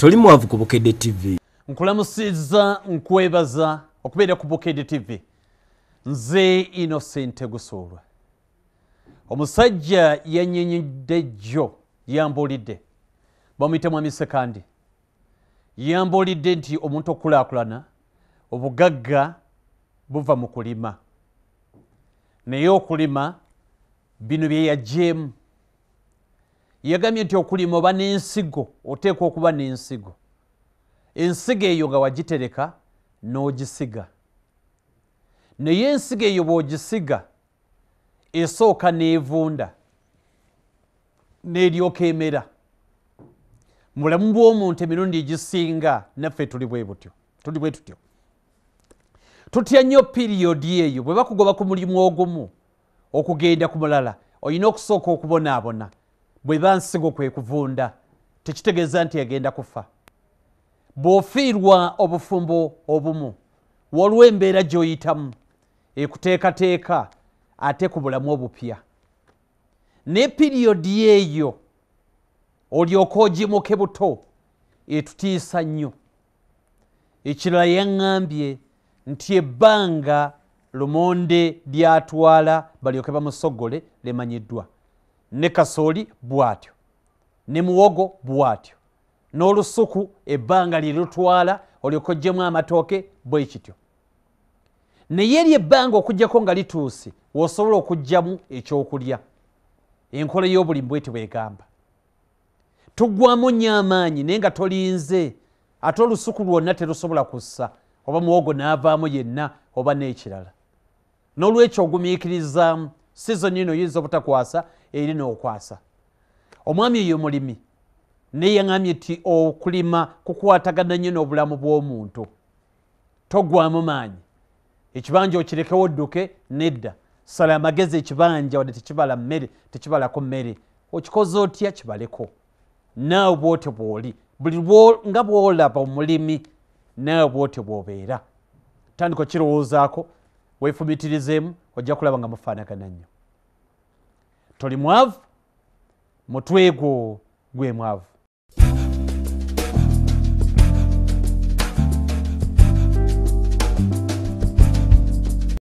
toli mwavu ku bukedde tv nkulamusiza nkwebaza okubeera ku bukedde tv nze ino sente gusuulwa omusajja yanyinyidde jjo yambuulidde bamuyitemu amisekandi yambuulidde nti omuntu okukulaakulana obugagga buva mu kulima naye okulima bino bye yajeemu yagambye nti okulima oba n'ensigo oteekwa okuba n'ensigo ensigo eyo ga wagitereka n'ogisiga naye ensigo eyo bw'ogisiga esooka n'evunda n'eryoka emera mulamu bw'omuntu emirundi egisinga naffe tuli bwe butyo tuli bwe tutyo tutya nnyo piriyodi eyo bwe bakugoba ku mulimu ogumu okugenda ku mulala olina okusooka okubonaabona bweba nsigo kwe kuvunda tekitegeeza nti yagenda kufa bw'ofiirwa obufumbo obumu waliwo embeera gy'oyitamu ekuteekateeka ate ku bulamu obupya ne piriyodi yeeyo olyoka ogimuke buto etutiisa nnyo ekirala yaŋŋambye nti ebbanga lumonde lyatwala balyoke bamusogole limanyiddwa ne kasooli bwatyo ne muwogo bwatyo n'olusuku ebbanga lye lutwala olyokojjemu amatooke bwe kityo naye eri ebbanga okugjako nga lituuse wosobola okugjamu ekyokulya enkola y'obulimu bwetyo bwegamba tuggwamu nnyo amaanyi naye nga tolinze ate olusuku lwonna terusobola kussa oba muwogo n'avaamu yenna oba n'ekirala n'olwekyo ogumiikirizaamu sizoni eno oyinza obutakwasa eri nookwasa omwami eyo mulimi neyeŋamye ti okulima kukwatagana nnyo n'obulamu bw'omuntu togwamu maanyi ekibanja okirekewo odduke nedda sala amagezi ekibanja wadde tekibala mmere tekibalako mmere okikoze otya kibaleko naawe bwote bwoli buli nga bwolaba omulimi naawe bwote bwobeera tandika okirowoozaako weefumitirizeemu ojja kulaba nga mufaanagana nnyo toli mwavu mutwe gwo gwe mwavu